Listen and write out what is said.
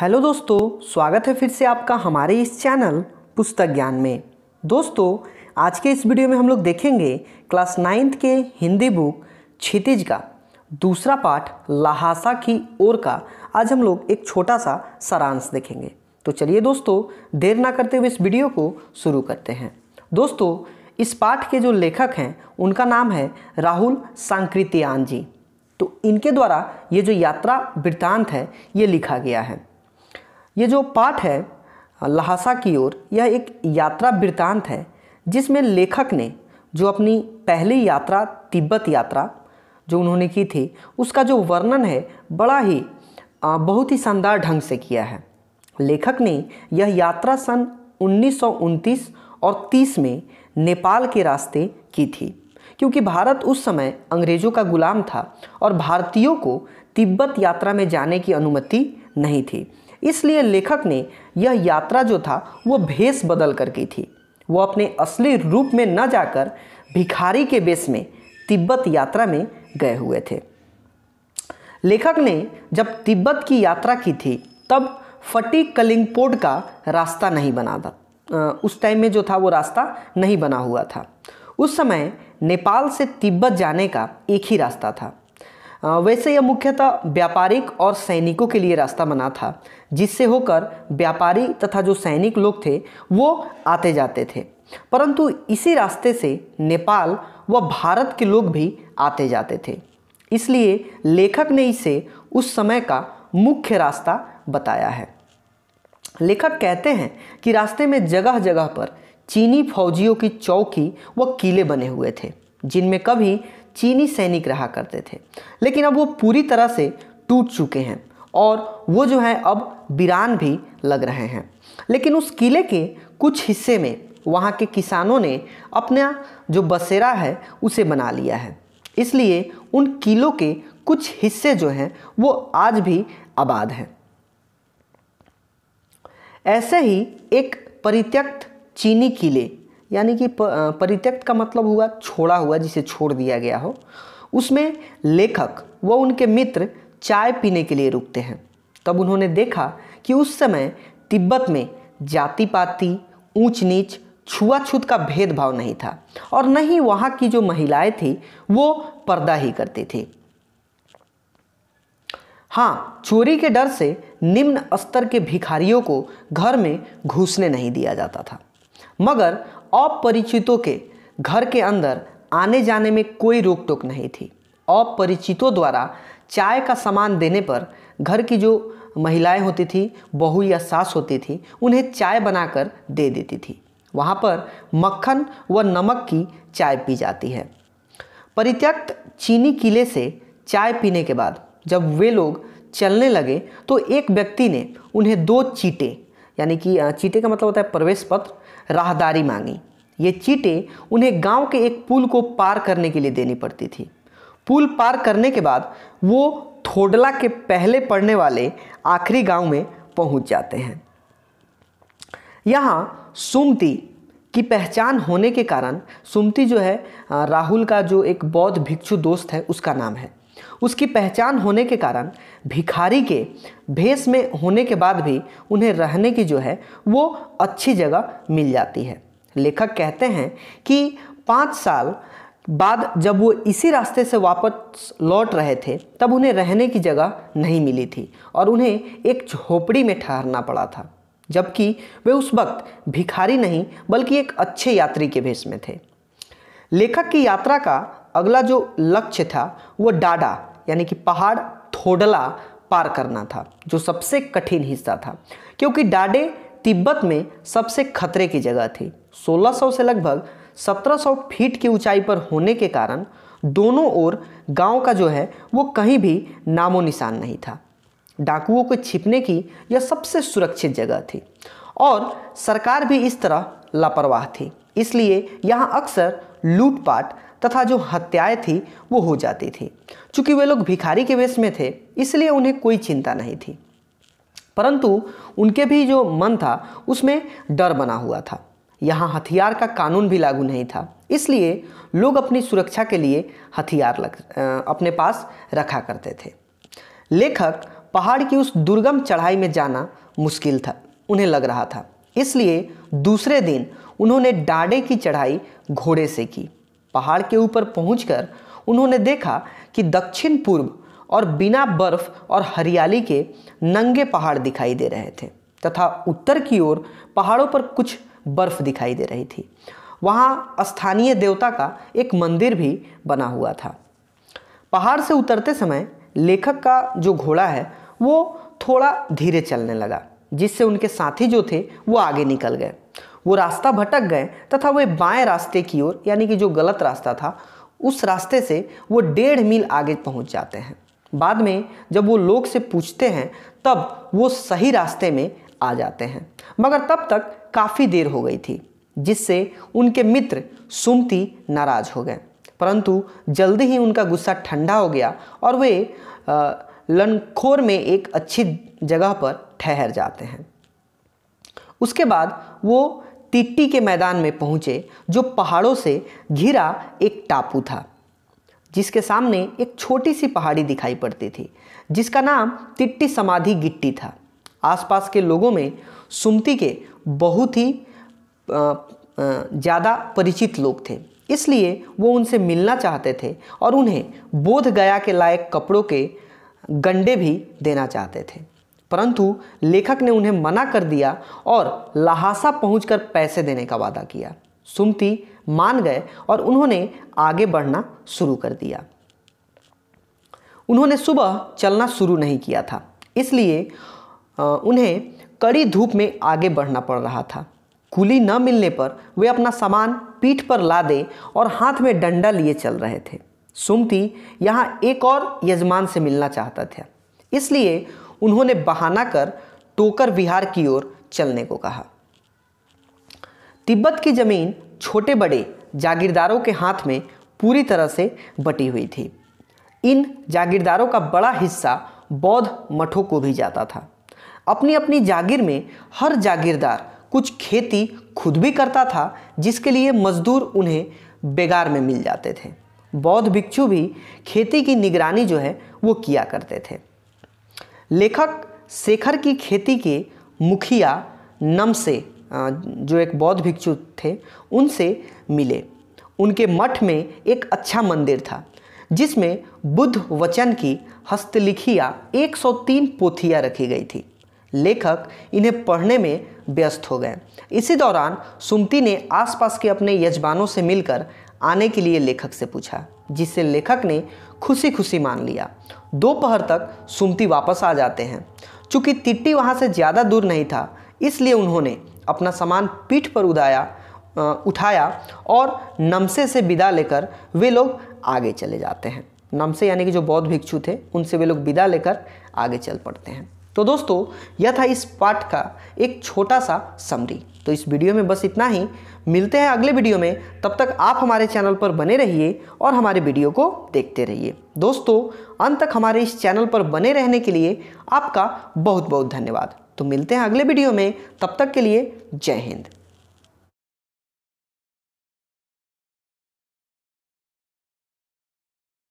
hello दोस्तों स्वागत है फिर से आपका हमारे इस चैनल पुस्तक ज्ञान में दोस्तों आज के इस वीडियो में हम लोग देखेंगे क्लास नाइन्थ के हिंदी बुक क्षितिज का दूसरा पाठ लहासा की ओर का आज हम लोग एक छोटा सा सारांश देखेंगे तो चलिए दोस्तों देर ना करते हुए इस वीडियो को शुरू करते हैं दोस्तों इस पाठ के जो लेखक हैं उनका नाम है राहुल सांकृतियान जी तो इनके द्वारा ये जो यात्रा वृत्तांत है ये लिखा गया है ये जो पाठ है लहासा की ओर यह एक यात्रा वृतांत है जिसमें लेखक ने जो अपनी पहली यात्रा तिब्बत यात्रा जो उन्होंने की थी उसका जो वर्णन है बड़ा ही बहुत ही शानदार ढंग से किया है लेखक ने यह यात्रा सन उन्नीस और 30 में नेपाल के रास्ते की थी क्योंकि भारत उस समय अंग्रेज़ों का गुलाम था और भारतीयों को तिब्बत यात्रा में जाने की अनुमति नहीं थी इसलिए लेखक ने यह यात्रा जो था वो भेष बदल कर की थी वो अपने असली रूप में न जाकर भिखारी के बेस में तिब्बत यात्रा में गए हुए थे लेखक ने जब तिब्बत की यात्रा की थी तब फटी कलिंगपोर्ट का रास्ता नहीं बना था उस टाइम में जो था वो रास्ता नहीं बना हुआ था उस समय नेपाल से तिब्बत जाने का एक ही रास्ता था वैसे यह मुख्यतः व्यापारिक और सैनिकों के लिए रास्ता बना था जिससे होकर व्यापारी तथा जो सैनिक लोग थे वो आते जाते थे परंतु इसी रास्ते से नेपाल व भारत के लोग भी आते जाते थे इसलिए लेखक ने इसे उस समय का मुख्य रास्ता बताया है लेखक कहते हैं कि रास्ते में जगह जगह पर चीनी फौजियों की चौकी व किले बने हुए थे जिनमें कभी चीनी सैनिक रहा करते थे लेकिन अब वो पूरी तरह से टूट चुके हैं और वो जो है अब वीरान भी लग रहे हैं लेकिन उस किले के कुछ हिस्से में वहाँ के किसानों ने अपना जो बसेरा है उसे बना लिया है इसलिए उन किलों के कुछ हिस्से जो हैं वो आज भी आबाद हैं ऐसे ही एक परित्यक्त चीनी किले यानी कि परित्यक्त का मतलब हुआ छोड़ा हुआ जिसे छोड़ दिया गया हो उसमें लेखक व उनके मित्र चाय पीने के लिए रुकते हैं तब उन्होंने देखा कि उस समय तिब्बत में जाति पाति ऊंच नीच छुआछूत का भेदभाव नहीं था और न ही वहाँ की जो महिलाएं थी वो पर्दा ही करती थी हाँ चोरी के डर से निम्न स्तर के भिखारियों को घर में घुसने नहीं दिया जाता था मगर अपरिचितों के घर के अंदर आने जाने में कोई रोक टोक नहीं थी अपरिचितों द्वारा चाय का सामान देने पर घर की जो महिलाएं होती थी बहू या सास होती थी उन्हें चाय बनाकर दे देती थी वहाँ पर मक्खन व नमक की चाय पी जाती है परित्यक्त चीनी किले से चाय पीने के बाद जब वे लोग चलने लगे तो एक व्यक्ति ने उन्हें दो चीटे यानी कि चीटे का मतलब होता है प्रवेश पत्र राहदारी मांगी ये चीटें उन्हें गांव के एक पुल को पार करने के लिए देनी पड़ती थी पुल पार करने के बाद वो थोडला के पहले पड़ने वाले आखिरी गांव में पहुंच जाते हैं यहाँ सुमती की पहचान होने के कारण सुमती जो है राहुल का जो एक बौद्ध भिक्षु दोस्त है उसका नाम है उसकी पहचान होने के कारण भिखारी के भेष में होने के बाद भी उन्हें रहने की जो है वो अच्छी जगह मिल जाती है लेखक कहते हैं कि पाँच साल बाद जब वो इसी रास्ते से वापस लौट रहे थे तब उन्हें रहने की जगह नहीं मिली थी और उन्हें एक झोपड़ी में ठहरना पड़ा था जबकि वे उस वक्त भिखारी नहीं बल्कि एक अच्छे यात्री के भेष में थे लेखक की यात्रा का अगला जो लक्ष्य था वो डाडा यानी कि पहाड़ थोडला पार करना था जो सबसे कठिन हिस्सा था क्योंकि डाडे तिब्बत में सबसे खतरे की जगह थी 1600 से लगभग 1700 फीट की ऊंचाई पर होने के कारण दोनों ओर गांव का जो है वो कहीं भी नामो निशान नहीं था डाकुओं को छिपने की यह सबसे सुरक्षित जगह थी और सरकार भी इस तरह लापरवाह थी इसलिए यहाँ अक्सर लूटपाट तथा जो हत्याएं थी वो हो जाती थी चूँकि वे लोग भिखारी के वेश में थे इसलिए उन्हें कोई चिंता नहीं थी परंतु उनके भी जो मन था उसमें डर बना हुआ था यहाँ हथियार का कानून भी लागू नहीं था इसलिए लोग अपनी सुरक्षा के लिए हथियार लग, अपने पास रखा करते थे लेखक पहाड़ की उस दुर्गम चढ़ाई में जाना मुश्किल था उन्हें लग रहा था इसलिए दूसरे दिन उन्होंने डाडे की चढ़ाई घोड़े से की पहाड़ के ऊपर पहुंचकर उन्होंने देखा कि दक्षिण पूर्व और बिना बर्फ और हरियाली के नंगे पहाड़ दिखाई दे रहे थे तथा उत्तर की ओर पहाड़ों पर कुछ बर्फ दिखाई दे रही थी वहाँ स्थानीय देवता का एक मंदिर भी बना हुआ था पहाड़ से उतरते समय लेखक का जो घोड़ा है वो थोड़ा धीरे चलने लगा जिससे उनके साथी जो थे वो आगे निकल गए वो रास्ता भटक गए तथा वे बाएं रास्ते की ओर यानी कि जो गलत रास्ता था उस रास्ते से वो डेढ़ मील आगे पहुंच जाते हैं बाद में जब वो लोग से पूछते हैं तब वो सही रास्ते में आ जाते हैं मगर तब तक काफ़ी देर हो गई थी जिससे उनके मित्र सुमती नाराज़ हो गए परंतु जल्दी ही उनका गुस्सा ठंडा हो गया और वे लनखोर में एक अच्छी जगह पर ठहर जाते हैं उसके बाद वो तिट्टी के मैदान में पहुंचे जो पहाड़ों से घिरा एक टापू था जिसके सामने एक छोटी सी पहाड़ी दिखाई पड़ती थी जिसका नाम तिट्टी समाधि गिट्टी था आसपास के लोगों में सुमती के बहुत ही ज़्यादा परिचित लोग थे इसलिए वो उनसे मिलना चाहते थे और उन्हें बोध गया के लायक कपड़ों के गंडे भी देना चाहते थे परंतु लेखक ने उन्हें मना कर दिया और लहासा पहुंचकर पैसे देने का वादा किया सुमती मान गए और उन्होंने आगे बढ़ना शुरू कर दिया उन्होंने सुबह चलना शुरू नहीं किया था इसलिए उन्हें कड़ी धूप में आगे बढ़ना पड़ रहा था कुली न मिलने पर वे अपना सामान पीठ पर लादे और हाथ में डंडा लिए चल रहे थे सुमती यहाँ एक और यजमान से मिलना चाहता था इसलिए उन्होंने बहाना कर टोकर विहार की ओर चलने को कहा तिब्बत की ज़मीन छोटे बड़े जागीरदारों के हाथ में पूरी तरह से बटी हुई थी इन जागीरदारों का बड़ा हिस्सा बौद्ध मठों को भी जाता था अपनी अपनी जागीर में हर जागीरदार कुछ खेती खुद भी करता था जिसके लिए मजदूर उन्हें बेगार में मिल जाते थे बौद्ध भिक्षु भी खेती की निगरानी जो है वो किया करते थे लेखक शेखर की खेती के मुखिया नम से जो एक बौद्ध भिक्षु थे उनसे मिले उनके मठ में एक अच्छा मंदिर था जिसमें बुद्ध वचन की हस्तलिखिया 103 पोथियाँ रखी गई थी लेखक इन्हें पढ़ने में व्यस्त हो गए इसी दौरान सुमती ने आसपास के अपने यजमानों से मिलकर आने के लिए लेखक से पूछा जिससे लेखक ने खुशी खुशी मान लिया दोपहर तक सुमती वापस आ जाते हैं चूँकि तिट्टी वहाँ से ज़्यादा दूर नहीं था इसलिए उन्होंने अपना सामान पीठ पर उदाया उठाया और नमसे से विदा लेकर वे लोग आगे चले जाते हैं नमसे यानी कि जो बौद्ध भिक्षु थे उनसे वे लोग विदा लेकर आगे चल पड़ते हैं तो दोस्तों यह था इस पाठ का एक छोटा सा समरी तो इस वीडियो में बस इतना ही मिलते हैं अगले वीडियो में तब तक आप हमारे चैनल पर बने रहिए और हमारे वीडियो को देखते रहिए दोस्तों अंत तक हमारे इस चैनल पर बने रहने के लिए आपका बहुत बहुत धन्यवाद तो मिलते हैं अगले वीडियो में तब तक के लिए जय हिंद